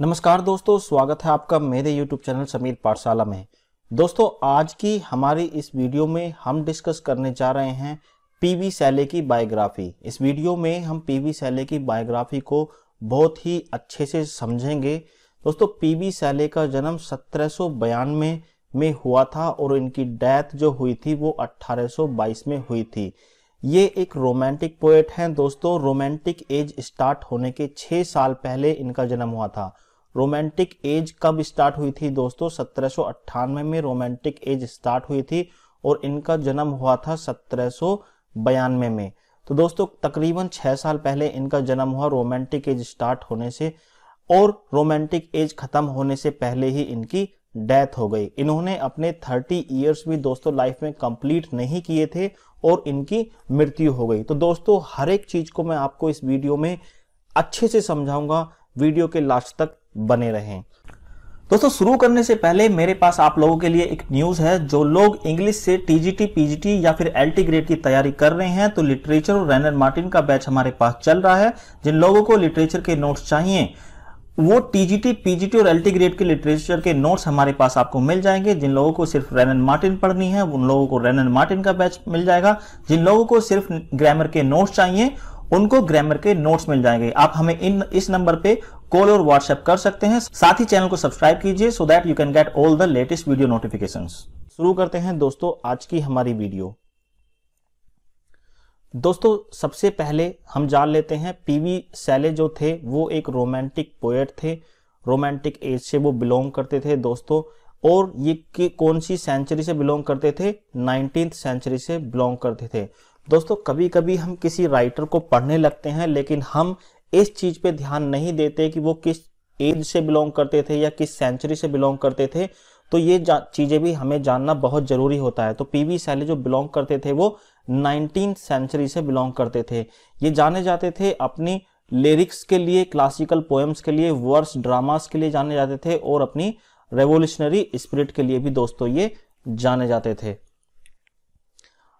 नमस्कार दोस्तों स्वागत है आपका मेरे YouTube चैनल समीर पाठशाला में दोस्तों आज की हमारी इस वीडियो में हम डिस्कस करने जा रहे हैं पीवी सैले की बायोग्राफी इस वीडियो में हम पीवी सैले की बायोग्राफी को बहुत ही अच्छे से समझेंगे दोस्तों पीवी सैले का जन्म सत्रह में, में हुआ था और इनकी डेथ जो हुई थी वो 1822 में हुई थी ये एक रोमांटिक पोएट हैं दोस्तों रोमांटिक एज स्टार्ट होने के छः साल पहले इनका जन्म हुआ था रोमांटिक एज कब स्टार्ट हुई थी दोस्तों सत्रह में रोमांटिक एज स्टार्ट हुई थी और इनका जन्म हुआ था सत्रह में तो दोस्तों तकरीबन छह साल पहले इनका जन्म हुआ रोमांटिक एज स्टार्ट होने से और रोमांटिक एज खत्म होने से पहले ही इनकी डेथ हो गई इन्होंने अपने 30 इयर्स भी दोस्तों लाइफ में कंप्लीट नहीं किए थे और इनकी मृत्यु हो गई तो दोस्तों हर एक चीज को मैं आपको इस वीडियो में अच्छे से समझाऊंगा वीडियो के लास्ट तक बने रहें दोस्तों शुरू करने से पहले मेरे पास आप लोगों के लिए एक न्यूज़ है जो लोग इंग्लिश से टीजीटी पीजीटी या फिर एलटी ग्रेड की तैयारी कर रहे हैं तो लिटरेचर और रैनर मार्टिन का बैच हमारे पास चल रहा है जिन लोगों को लिटरेचर के नोट्स चाहिए वो टीजीटी पीजीटी और एलटी ग्रेड के लिटरेचर के नोट्स हमारे पास आपको मिल जाएंगे जिन लोगों को सिर्फ रैनन मार्टिन पढ़नी है उन लोगों को रैनन मार्टिन का बैच मिल जाएगा जिन लोगों को सिर्फ ग्रामर के नोट्स चाहिए उनको ग्रामर के नोट्स मिल जाएंगे आप हमें इन इस नंबर पे कॉल और व्हाट्सएप कर सकते हैं साथ ही चैनल को सब्सक्राइब कीजिए so that you can get all the latest video notification शुरू करते हैं दोस्तों आज की हमारी वीडियो दोस्तों सबसे पहले हम जान लेते हैं पीवी सैले जो थे वो एक रोमांटिक पोएट थे रोमांटिक एज से वो बिलोंग करते थे दोस्तों और ये कौन सी सेंचुरी से बिलोंग करते थे नाइनटीन सेंचुरी से बिलोंग करते थे दोस्तों कभी कभी हम किसी राइटर को पढ़ने लगते हैं लेकिन हम इस चीज पे ध्यान नहीं देते कि वो किस एज से बिलोंग करते थे या किस सेंचुरी से बिलोंग करते थे तो ये चीज़ें भी हमें जानना बहुत ज़रूरी होता है तो पीवी सैली जो बिलोंग करते थे वो नाइनटीन सेंचुरी से बिलोंग करते थे ये जाने जाते थे अपनी लिरिक्स के लिए क्लासिकल पोएम्स के लिए वर्स ड्रामास के लिए जाने जाते थे और अपनी रेवोल्यूशनरी स्पिरिट के लिए भी दोस्तों ये जाने जाते थे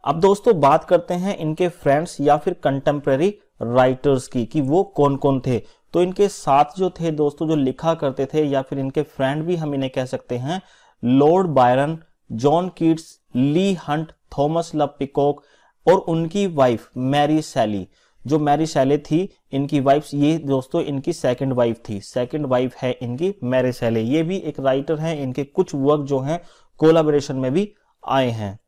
अब दोस्तों बात करते हैं इनके फ्रेंड्स या फिर कंटेम्प्रेरी राइटर्स की कि वो कौन कौन थे तो इनके साथ जो थे दोस्तों जो लिखा करते थे या फिर इनके फ्रेंड भी हम इन्हें कह सकते हैं Lord Byron John Keats Leigh Hunt Thomas Love Peacock और उनकी वाइफ मैरी सैली जो मैरी सैले थी इनकी वाइफ ये दोस्तों इनकी सेकंड वाइफ थी सेकंड वाइफ है इनकी मैरी सैले ये भी एक राइटर हैं इनके कुछ वर्क जो हैं कोलाबोरेशन में भी आए हैं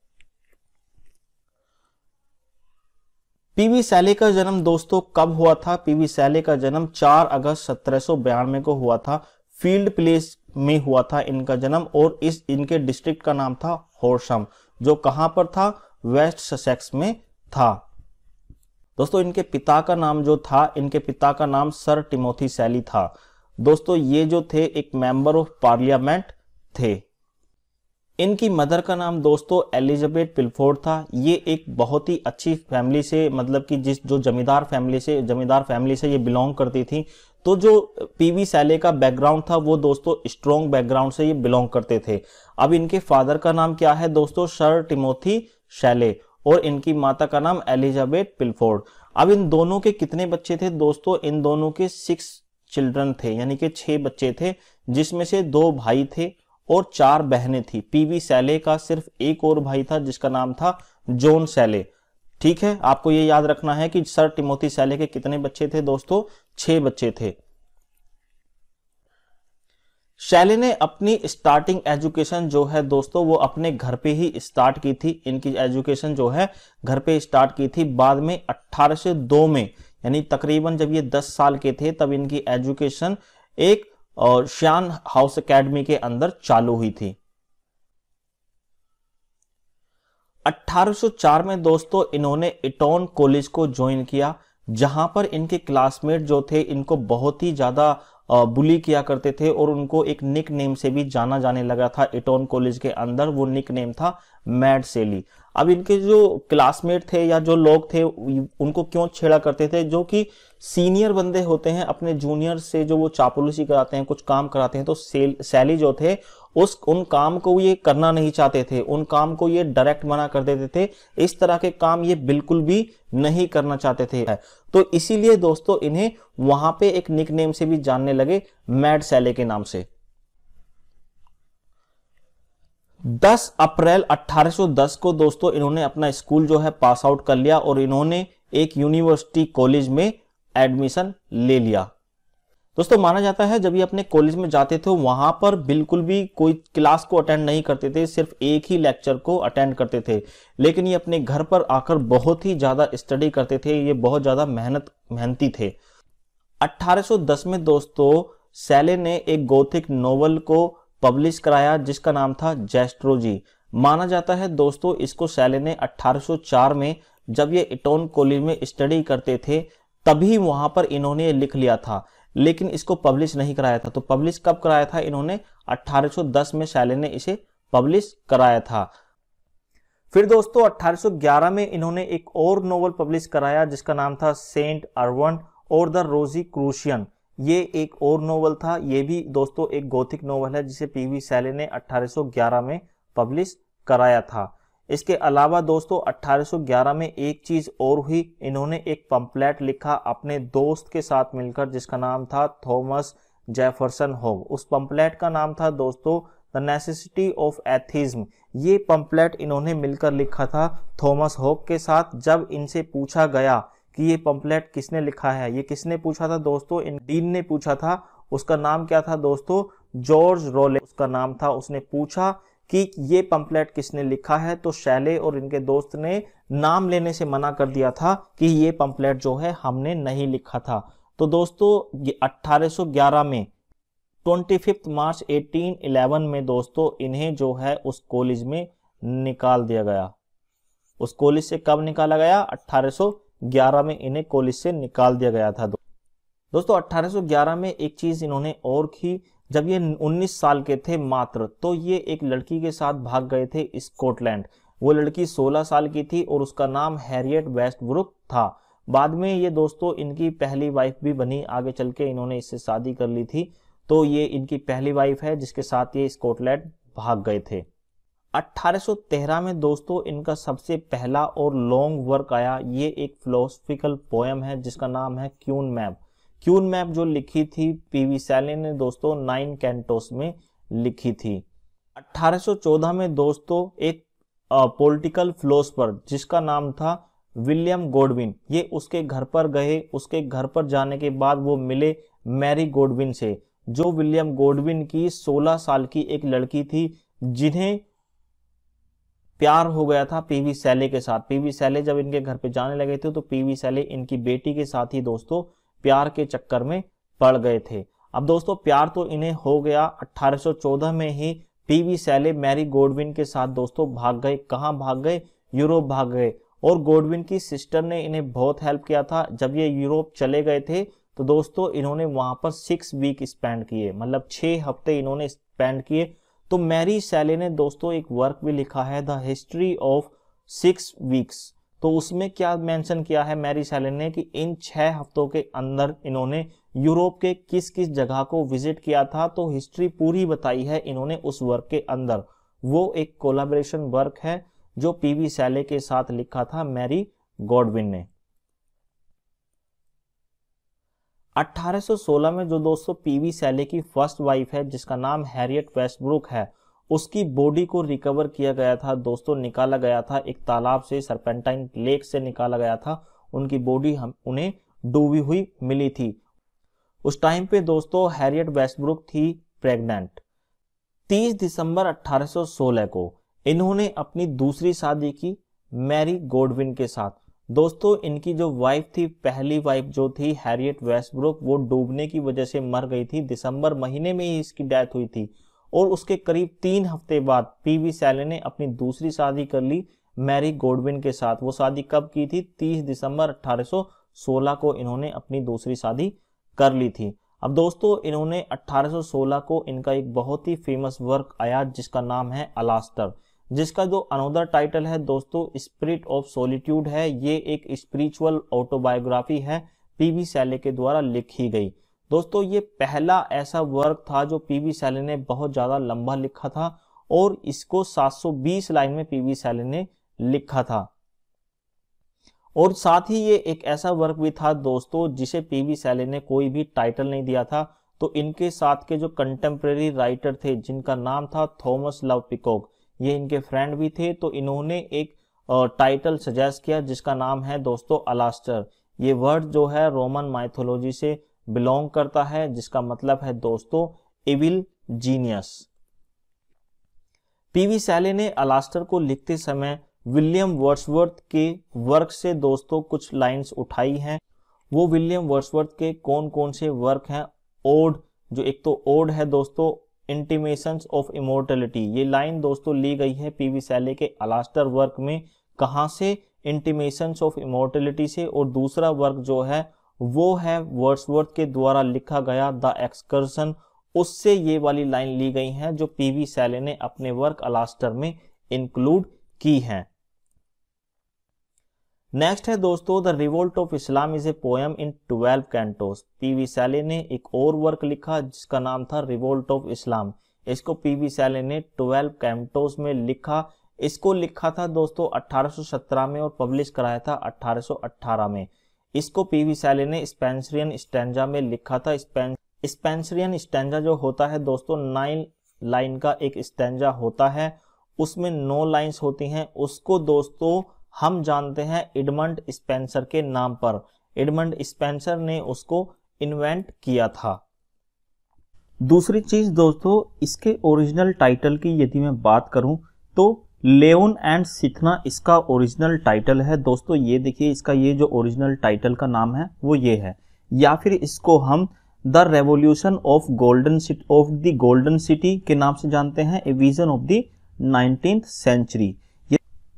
पीवी सैले का जन्म दोस्तों कब हुआ था पीवी सैले का जन्म 4 अगस्त सत्रह को हुआ था फील्ड प्लेस में हुआ था इनका जन्म और इस इनके डिस्ट्रिक्ट का नाम था होरसम जो कहां पर था वेस्ट ससेक्स में था दोस्तों इनके पिता का नाम जो था इनके पिता का नाम सर टिमोथी सैली था दोस्तों ये जो थे एक मेंबर ऑफ पार्लियामेंट थे इनकी मदर का नाम दोस्तों एलिजाबेथ पिलफोर्ड था ये एक बहुत ही अच्छी फैमिली से मतलब कि जिस जो जमींदार फैमिली से जमींदार फैमिली से ये बिलोंग करती थी तो जो पीवी सैले का बैकग्राउंड था वो दोस्तों स्ट्रॉन्ग बैकग्राउंड से ये बिलोंग करते थे अब इनके फादर का नाम क्या है दोस्तों सर टिमोथी शैले और इनकी माता का नाम एलिजाबेथ पिलफोर्ड अब इन दोनों के कितने बच्चे थे दोस्तों इन दोनों के सिक्स चिल्ड्रन थे यानी कि छह बच्चे थे जिसमें से दो भाई थे और चार बहनें थी पीवी सैले का सिर्फ एक और भाई था जिसका नाम था जॉन सैले ठीक है आपको यह याद रखना है कि सर टिमोथी सैले के कितने बच्चे थे दोस्तों छह बच्चे थे शैले ने अपनी स्टार्टिंग एजुकेशन जो है दोस्तों वो अपने घर पे ही स्टार्ट की थी इनकी एजुकेशन जो है घर पे स्टार्ट की थी बाद में 1802 में यानी तकरीबन जब ये 10 साल के थे तब इनकी एजुकेशन एक और श्यान हाउस एकेडमी के अंदर चालू हुई थी 1804 में दोस्तों इन्होंने इटोन कॉलेज को ज्वाइन किया जहां पर इनके क्लासमेट जो थे इनको बहुत ही ज्यादा बुली किया करते थे और उनको एक निक नेम से भी जाना जाने लगा था इटोन कॉलेज के अंदर वो निक नेम था मैड सेली अब इनके जो क्लासमेट थे या जो लोग थे उनको क्यों छेड़ा करते थे जो कि सीनियर बंदे होते हैं अपने जूनियर से जो वो चापलूसी कराते हैं कुछ काम कराते हैं तो सेल सैली जो थे उस उन काम को ये करना नहीं चाहते थे उन काम को ये डायरेक्ट मना कर देते थे इस तरह के काम ये बिल्कुल भी नहीं करना चाहते थे तो इसीलिए दोस्तों इन्हें वहां पे एक निक नेम से भी जानने लगे मैड सैले के नाम से 10 अप्रैल 1810 को दोस्तों इन्होंने अपना स्कूल जो है पास आउट कर लिया और इन्होंने एक यूनिवर्सिटी कॉलेज में एडमिशन ले लिया दोस्तों माना जाता है जब ये अपने कॉलेज में जाते थे वहां पर बिल्कुल भी कोई क्लास को अटेंड नहीं करते थे सिर्फ एक ही लेक्चर को अटेंड करते थे लेकिन ये अपने घर पर आकर बहुत ही ज्यादा स्टडी करते थे ये बहुत ज्यादा मेहनत मेहनती थे 1810 में दोस्तों सैले ने एक गोथिक नोवेल को पब्लिश कराया जिसका नाम था जेस्ट्रोजी माना जाता है दोस्तों इसको सैले ने 1804 में जब ये इटोन कॉलेज में स्टडी करते थे तभी वहां पर इन्होंने लिख लिया था लेकिन इसको पब्लिश नहीं कराया था तो पब्लिश कब कराया था इन्होंने 1810 में शैले ने इसे पब्लिश कराया था फिर दोस्तों 1811 में इन्होंने एक और नोवेल पब्लिश कराया जिसका नाम था सेंट अरवन और द रोजी क्रूशियन ये एक और नोवेल था ये भी दोस्तों एक गोथिक नोवेल है जिसे पीवी सैले ने 1811 में पब्लिश कराया था इसके अलावा दोस्तों 1811 में एक चीज और हुई इन्होंने एक पंपलेट लिखा अपने दोस्त के साथ मिलकर जिसका नाम था थॉमस जेफरसन होग उस पंपलेट का नाम था दोस्तों द नेसेसिटी ऑफ एथिज्म ये पंपलेट इन्होंने मिलकर लिखा था थॉमस होक के साथ जब इनसे पूछा गया कि ये पंपलेट किसने लिखा है ये किसने पूछा था दोस्तों इन डीन ने पूछा था उसका नाम क्या था दोस्तों जॉर्ज रोले उसका नाम था उसने पूछा कि ये पंपलेट किसने लिखा है तो शैले और इनके दोस्त ने नाम लेने से मना कर दिया था कि ये पंपलेट जो है हमने नहीं लिखा था तो दोस्तों 1811 में 25 मार्च 1811 में दोस्तों इन्हें जो है उस कॉलेज में निकाल दिया गया उस कॉलेज से कब निकाला गया 1811 में इन्हें कॉलेज से निकाल दिया गया था दोस्तों 1811 में एक चीज इन्होंने और की जब ये 19 साल के थे मात्र तो ये एक लड़की के साथ भाग गए थे स्कॉटलैंड वो लड़की 16 साल की थी और उसका नाम हैरियट वेस्टब्रुक था बाद में ये दोस्तों इनकी पहली वाइफ भी बनी आगे चल के इन्होंने इससे शादी कर ली थी तो ये इनकी पहली वाइफ है जिसके साथ ये स्कॉटलैंड भाग गए थे 1813 में दोस्तों इनका सबसे पहला और लॉन्ग वर्क आया ये एक फिलोसफिकल पोएम है जिसका नाम है क्यून मैप क्यून मैप जो लिखी थी पीवी सैली ने दोस्तों नाइन कैंटोस में लिखी थी 1814 में दोस्तों एक पॉलिटिकल फ्लोस पर जिसका नाम था विलियम गोडविन ये उसके घर पर गए उसके घर पर जाने के बाद वो मिले मैरी गोडविन से जो विलियम गोडविन की 16 साल की एक लड़की थी जिन्हें प्यार हो गया था पीवी सैले के साथ पीवी सैले जब इनके घर पे जाने लगे थे तो पीवी सैले इनकी बेटी के साथ ही दोस्तों प्यार के चक्कर में पड़ गए थे अब दोस्तों प्यार तो इन्हें हो गया 1814 में ही पीवी सैले मैरी गोडविन के साथ दोस्तों भाग गए कहाँ भाग गए यूरोप भाग गए और गोडविन की सिस्टर ने इन्हें बहुत हेल्प किया था जब ये यूरोप चले गए थे तो दोस्तों इन्होंने वहां पर सिक्स वीक स्पेंड किए मतलब छह हफ्ते इन्होंने स्पेंड किए तो मैरी सैले ने दोस्तों एक वर्क भी लिखा है the history of six weeks तो उसमें क्या मेंशन किया है मैरी सैलिन ने कि इन छह हफ्तों के अंदर इन्होंने यूरोप के किस किस जगह को विजिट किया था तो हिस्ट्री पूरी बताई है इन्होंने उस वर्क के अंदर वो एक कोलाबरेशन वर्क है जो पीवी सैले के साथ लिखा था मैरी गॉडविन ने 1816 में जो दोस्तों पीवी सैले की फर्स्ट वाइफ है जिसका नाम हैरियट वेस्टब्रुक है उसकी बॉडी को रिकवर किया गया था दोस्तों निकाला गया था एक तालाब से सरपेंटाइन लेक से निकाला गया था उनकी बॉडी हम उन्हें डूबी हुई मिली थी उस टाइम पे दोस्तों हैरियट वेस्टब्रुक थी प्रेग्नेंट 30 दिसंबर 1816 को इन्होंने अपनी दूसरी शादी की मैरी गोडविन के साथ दोस्तों इनकी जो वाइफ थी पहली वाइफ जो थी हैरियट वेस्टब्रुक वो डूबने की वजह से मर गई थी दिसंबर महीने में ही इसकी डेथ हुई थी और उसके करीब तीन हफ्ते बाद पीवी सैले ने अपनी दूसरी शादी कर ली मैरी गोडविन के साथ वो शादी कब की थी 30 दिसंबर 1816 को इन्होंने अपनी दूसरी शादी कर ली थी अब दोस्तों इन्होंने 1816 को इनका एक बहुत ही फेमस वर्क आया जिसका नाम है अलास्टर जिसका जो अनोदर टाइटल है दोस्तों स्पिरिट ऑफ सोलिट्यूड है ये एक स्पिरिचुअल ऑटोबायोग्राफी है वी सैले के द्वारा लिखी गई दोस्तों ये पहला ऐसा वर्क था जो पी वी सैली ने बहुत ज़्यादा लंबा लिखा था और इसको 720 लाइन में पी वी सैली ने लिखा था और साथ ही ये एक ऐसा वर्क भी था दोस्तों जिसे वी सैली ने कोई भी टाइटल नहीं दिया था तो इनके साथ के जो कंटेम्प्रेरी राइटर थे जिनका नाम था थॉमस लव पिकॉक ये इनके फ्रेंड भी थे तो इन्होंने एक टाइटल सजेस्ट किया जिसका नाम है दोस्तों अलास्टर ये वर्ड जो है रोमन माइथोलॉजी से बिलोंग करता है जिसका मतलब है दोस्तों इविल जीनियस पीवी सैले ने अलास्टर को लिखते समय विलियम वर्सवर्थ के वर्क से दोस्तों कुछ लाइंस उठाई हैं वो विलियम वर्सवर्थ के कौन कौन से वर्क हैं ओड जो एक तो ओड है दोस्तों इंटीमेशन ऑफ इमोर्टलिटी ये लाइन दोस्तों ली गई है पीवी सैले के अलास्टर वर्क में कहा से इंटीमेशन ऑफ इमोर्टलिटी से और दूसरा वर्क जो है वो है वर्ड्सवर्थ के द्वारा लिखा गया द एक्सकर्सन उससे ये वाली लाइन ली गई हैं जो पीवी सैले ने अपने वर्क अलास्टर में इंक्लूड की हैं नेक्स्ट है दोस्तों the revolt of Islam is a poem in twelve cantos PB Shelley ने एक और वर्क लिखा जिसका नाम था रिवोल्ट ऑफ इस्लाम इसको पीवी सैले ने ट्वेल्व कैंटोस में लिखा इसको लिखा था दोस्तों 1817 में और पब्लिश कराया था 1818 में इसको पी वी सैले ने स्पेंसरियन स्टैंडा में लिखा था स्पेंसरियन स्टैंडा जो होता है दोस्तों नाइन लाइन का एक स्टैंडा होता है उसमें नौ लाइंस होती हैं उसको दोस्तों हम जानते हैं एडमंड स्पेंसर के नाम पर एडमंड स्पेंसर ने उसको इन्वेंट किया था दूसरी चीज दोस्तों इसके ओरिजिनल टाइटल की यदि मैं बात करूं तो लेन एंड सिथना इसका ओरिजिनल टाइटल है दोस्तों ये देखिए इसका ये जो ओरिजिनल टाइटल का नाम है वो ये है या फिर इसको हम the revolution of golden city of the golden city के नाम से जानते हैं a vision of the nineteen century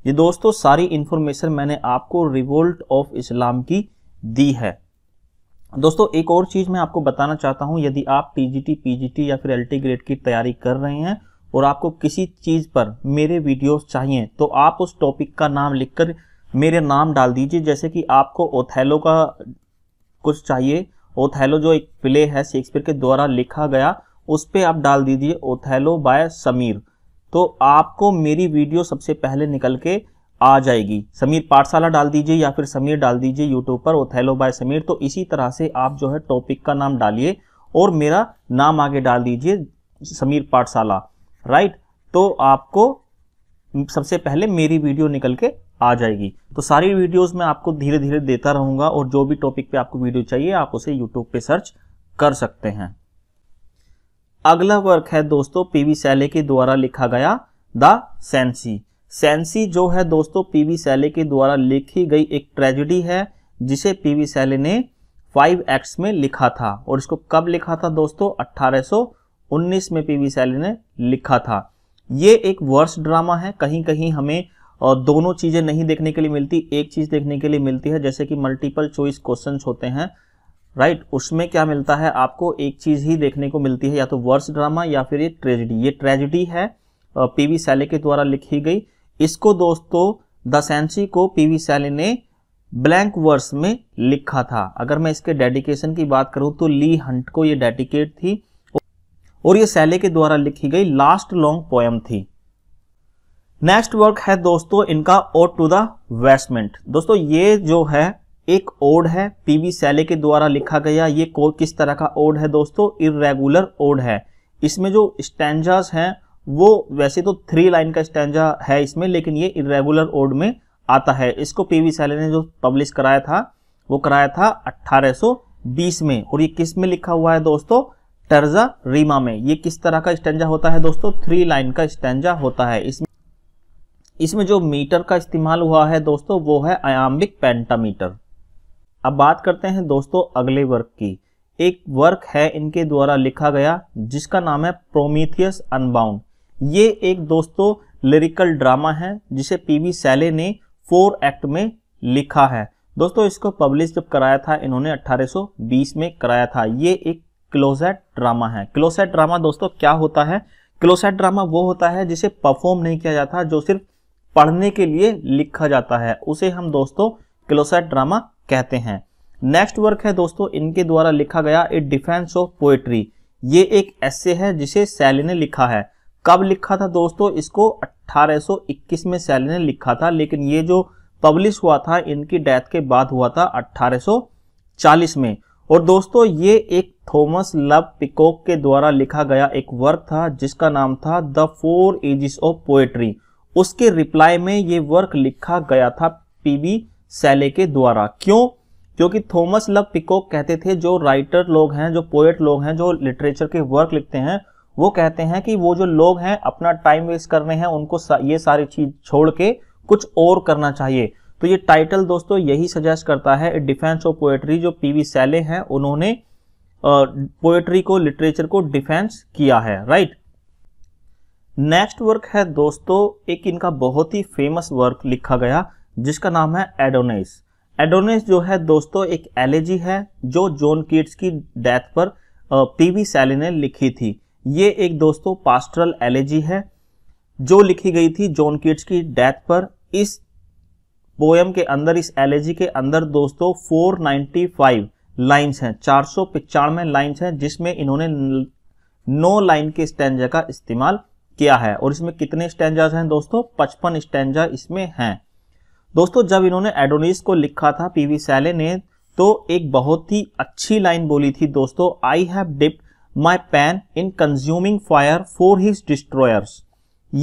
ये दोस्तों सारी इंफॉर्मेशन मैंने आपको रिवोल्ट ऑफ इस्लाम की दी है दोस्तों एक और चीज़ मैं आपको बताना चाहता हूँ यदि आप टीजीटी पीजीटी या फिर एलटी ग्रेड की तैयारी कर रहे हैं और आपको किसी चीज़ पर मेरे वीडियोस चाहिए तो आप उस टॉपिक का नाम लिखकर मेरे नाम डाल दीजिए जैसे कि आपको ओथेलो का कुछ चाहिए ओथेलो जो एक प्ले है शेक्सपियर के द्वारा लिखा गया उस पर आप डाल दीजिए ओथेलो बाय समीर तो आपको मेरी वीडियो सबसे पहले निकल के आ जाएगी समीर पाठशाला डाल दीजिए या फिर समीर डाल दीजिए यूट्यूब पर ओथेलो बाय समीर तो इसी तरह से आप जो है टॉपिक का नाम डालिए और मेरा नाम आगे डाल दीजिए समीर पाठशाला राइट तो आपको सबसे पहले मेरी वीडियो निकल के आ जाएगी तो सारी वीडियोस मैं आपको धीरे धीरे देता रहूंगा और जो भी टॉपिक पे आपको वीडियो चाहिए आप उसे यूट्यूब पे सर्च कर सकते हैं अगला वर्क है दोस्तों पीवी सैले के द्वारा लिखा गया द सेंसी सेंसी जो है दोस्तों पीवी सैले के द्वारा लिखी गई एक ट्रेजिडी है जिसे पीवी सैले ने फाइव एक्ट में लिखा था और इसको कब लिखा था दोस्तों अट्ठारह 1919 में पीवी सैली ने लिखा था ये एक वर्ष ड्रामा है कहीं कहीं हमें और दोनों चीज़ें नहीं देखने के लिए मिलती एक चीज़ देखने के लिए मिलती है जैसे कि मल्टीपल चॉइस क्वेश्चन होते हैं राइट right, उसमें क्या मिलता है आपको एक चीज़ ही देखने को मिलती है या तो वर्ष ड्रामा या फिर ये ट्रेजिडी ये ट्रेजिडी है पीवी सैले के द्वारा लिखी गई इसको दोस्तों द सेंचुरी को पीवी सैले ने ब्लैंक वर्स में लिखा था अगर मैं इसके डेडिकेशन की बात करूं तो ली हंट को ये डेडिकेट थी और ये सैले के द्वारा लिखी गई लास्ट लॉन्ग पोयम थी नेक्स्ट वर्क है दोस्तों इनका ओड टू द वेस्टमेंट दोस्तों ये जो है एक ओड है पीवी सैले के द्वारा लिखा गया ये को किस तरह का ओड है दोस्तों इरेगुलर ओड है इसमें जो स्टैंडर्स हैं वो वैसे तो थ्री लाइन का स्टैंडा है इसमें लेकिन ये इरेगुलर ओड में आता है इसको पीवी सैले ने जो पब्लिश कराया था वो कराया था 1820 में और ये किस में लिखा हुआ है दोस्तों टर्जा रीमा में ये किस तरह का स्टेंजा होता है दोस्तों थ्री लाइन का स्टेंजा होता है इसमें इसमें जो मीटर का इस्तेमाल हुआ है दोस्तों वो है अयाम्बिक पेंटामीटर अब बात करते हैं दोस्तों अगले वर्क की एक वर्क है इनके द्वारा लिखा गया जिसका नाम है प्रोमीथियस अनबाउंड ये एक दोस्तों लिरिकल ड्रामा है जिसे पीवी सैले ने फोर एक्ट में लिखा है दोस्तों इसको पब्लिश जब कराया था इन्होंने 1820 में कराया था ये एक क्लोसेट ड्रामा है क्लोसेट ड्रामा दोस्तों क्या होता है क्लोसेट ड्रामा वो होता है जिसे परफॉर्म नहीं किया जाता जो सिर्फ पढ़ने के लिए लिखा जाता है उसे हम दोस्तों क्लोसेट ड्रामा कहते हैं नेक्स्ट वर्क है दोस्तों इनके द्वारा लिखा गया ए डिफेंस ऑफ पोएट्री ये एक ऐसे है जिसे सैली ने लिखा है कब लिखा था दोस्तों इसको 1821 में सैली ने लिखा था लेकिन ये जो पब्लिश हुआ था इनकी डेथ के बाद हुआ था 1840 में और दोस्तों ये एक थॉमस लव पिकॉक के द्वारा लिखा गया एक वर्क था जिसका नाम था the four ages of poetry उसके रिप्लाई में ये वर्क लिखा गया था पीबी सैले के द्वारा क्यों क्योंकि थॉमस लव पिकॉक कहते थे जो राइटर लोग हैं जो पोएट लोग हैं जो लिटरेचर के वर्क लिखते हैं वो कहते हैं कि वो जो लोग हैं अपना टाइम वेस्ट कर रहे हैं उनको ये सारी चीज छोड़ के कुछ और करना चाहिए तो ये टाइटल दोस्तों यही सजेस्ट करता है डिफेंस ऑफ पोएट्री जो पी वी सैले हैं उन्होंने पोएट्री को लिटरेचर को डिफेंस किया है राइट नेक्स्ट वर्क है दोस्तों एक इनका बहुत ही फेमस वर्क लिखा गया जिसका नाम है एडोनेस एडोनेस जो है दोस्तों एक एलेजी है जो जॉन कीट्स की डेथ पर पीवी सैले ने लिखी थी ये एक दोस्तों पास्टरल एलेजी है जो लिखी गई थी जॉन किट्स की डेथ पर इस पोयम के अंदर इस एलेजी के अंदर दोस्तों 495 लाइंस हैं चार सौ पिचानवे लाइन्स हैं जिसमें इन्होंने नौ लाइन के स्टैंडा का इस्तेमाल किया है और इसमें कितने स्टैंजाज हैं दोस्तों पचपन स्टैंडा इसमें हैं दोस्तों जब इन्होंने एडोनिस को लिखा था पीवी सैले ने तो एक बहुत ही अच्छी लाइन बोली थी दोस्तों I have dip my pen in consuming fire for his destroyers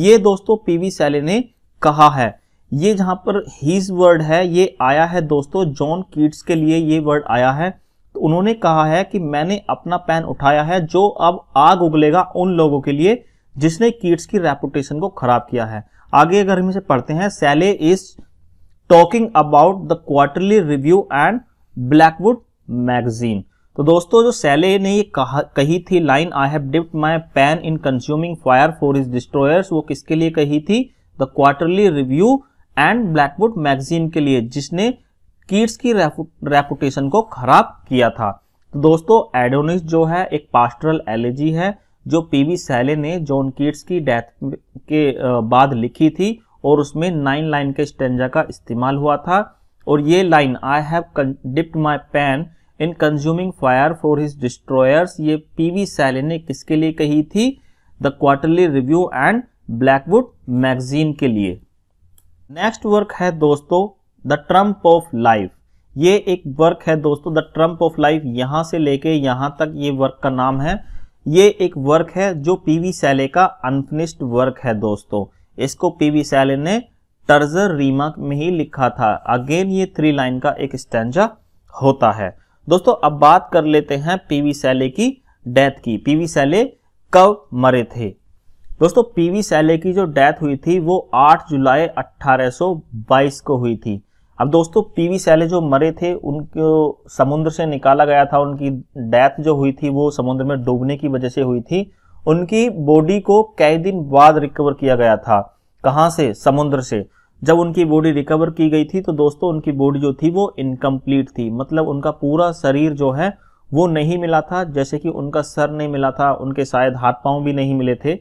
ये दोस्तों पीवी सैले ने कहा है ये जहाँ पर हीज वर्ड है ये आया है दोस्तों जॉन कीट्स के लिए ये वर्ड आया है तो उन्होंने कहा है कि मैंने अपना पैन उठाया है जो अब आग उगलेगा उन लोगों के लिए जिसने कीट्स की रेपुटेशन को खराब किया है आगे अगर हम इसे पढ़ते हैं Shelley is talking about the Quarterly Review and Blackwood magazine तो दोस्तों जो सैले ने ये कहा कही थी line I have dipped my pen in consuming fire for is destroyers वो किसके लिए कही थी the Quarterly Review and Blackwood magazine के लिए जिसने कीट्स की रेपुटेशन को खराब किया था तो दोस्तों एडोनिस जो है एक पास्टरल एलर्जी है जो पीवी सैले ने जॉन कीट्स की डेथ के बाद लिखी थी और उसमें नाइन लाइन के स्टेंजा का इस्तेमाल हुआ था और ये line I have dipped my pen in consuming fire for his destroyers ये पीवी सैले ने किसके लिए कही थी the Quarterly Review and Blackwood magazine के लिए नेक्स्ट वर्क है दोस्तों द ट्रम्प ऑफ लाइफ ये एक वर्क है दोस्तों द ट्रम्प ऑफ लाइफ यहां से लेके यहां तक ये वर्क का नाम है ये एक वर्क है जो पीवी सैले का अनफिनिश्ड वर्क है दोस्तों इसको पीवी सैले ने टर्जर रीमा में ही लिखा था अगेन ये थ्री लाइन का एक स्टेंजा होता है दोस्तों अब बात कर लेते हैं पीवी सैले की डेथ की पीवी सैले कब मरे थे दोस्तों पीवी सैले की जो डेथ हुई थी वो 8 जुलाई 1822 को हुई थी अब दोस्तों पीवी सैले जो मरे थे उनको समुद्र से निकाला गया था उनकी डेथ जो हुई थी वो समुद्र में डूबने की वजह से हुई थी उनकी बॉडी को कई दिन बाद रिकवर किया गया था कहाँ से समुद्र से जब उनकी बॉडी रिकवर की गई थी तो दोस्तों उनकी बॉडी जो थी वो इनकम्प्लीट थी मतलब उनका पूरा शरीर जो है वो नहीं मिला था जैसे कि उनका सर नहीं मिला था उनके शायद हाथ पांव भी नहीं मिले थे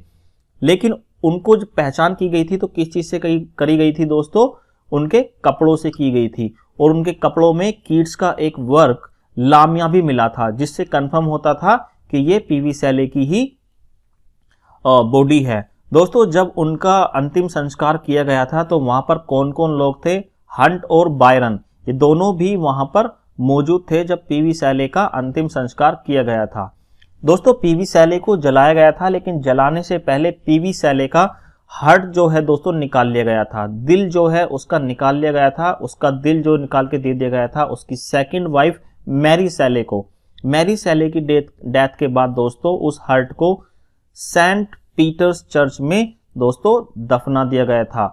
लेकिन उनको जो पहचान की गई थी तो किस चीज से कही करी गई थी दोस्तों उनके कपड़ों से की गई थी और उनके कपड़ों में कीट्स का एक वर्क लामिया भी मिला था जिससे कंफर्म होता था कि ये पीवी सैले की ही बॉडी है दोस्तों जब उनका अंतिम संस्कार किया गया था तो वहां पर कौन कौन लोग थे हंट और बायरन ये दोनों भी वहां पर मौजूद थे जब पीवी सैले का अंतिम संस्कार किया गया था दोस्तों पीवी सैले को जलाया गया था लेकिन जलाने से पहले पीवी सैले का हार्ट जो है दोस्तों निकाल लिया गया था दिल जो है उसका निकाल लिया गया था उसका दिल जो निकाल के दे दिया गया था उसकी सेकंड वाइफ मैरी सैले को मैरी सैले की डेथ डेथ के बाद दोस्तों उस हार्ट को सेंट पीटर्स चर्च में दोस्तों दफना दिया गया था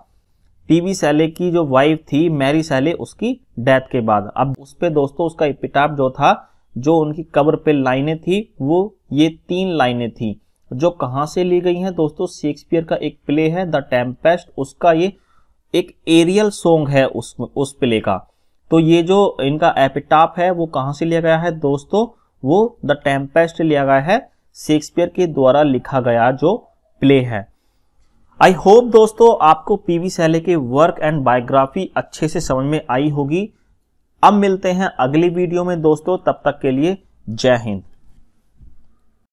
पीवी सैले की जो वाइफ थी मैरी सैले उसकी डेथ के बाद अब उस पर दोस्तों उसका इपिटाप जो था जो उनकी कब्र पे लाइनें थी वो ये तीन लाइनें थी जो कहाँ से ली गई हैं दोस्तों शेक्सपियर का एक प्ले है द टेम्पेस्ट उसका ये एक एरियल सॉन्ग है उस उस प्ले का तो ये जो इनका एपिटाप है वो कहाँ से लिया गया है दोस्तों वो द टेम्पेस्ट लिया गया है शेक्सपियर के द्वारा लिखा गया जो प्ले है आई होप दोस्तों आपको पी वी सहले के वर्क एंड बायोग्राफी अच्छे से समझ में आई होगी अब मिलते हैं अगली वीडियो में दोस्तों तब तक के लिए जय हिंद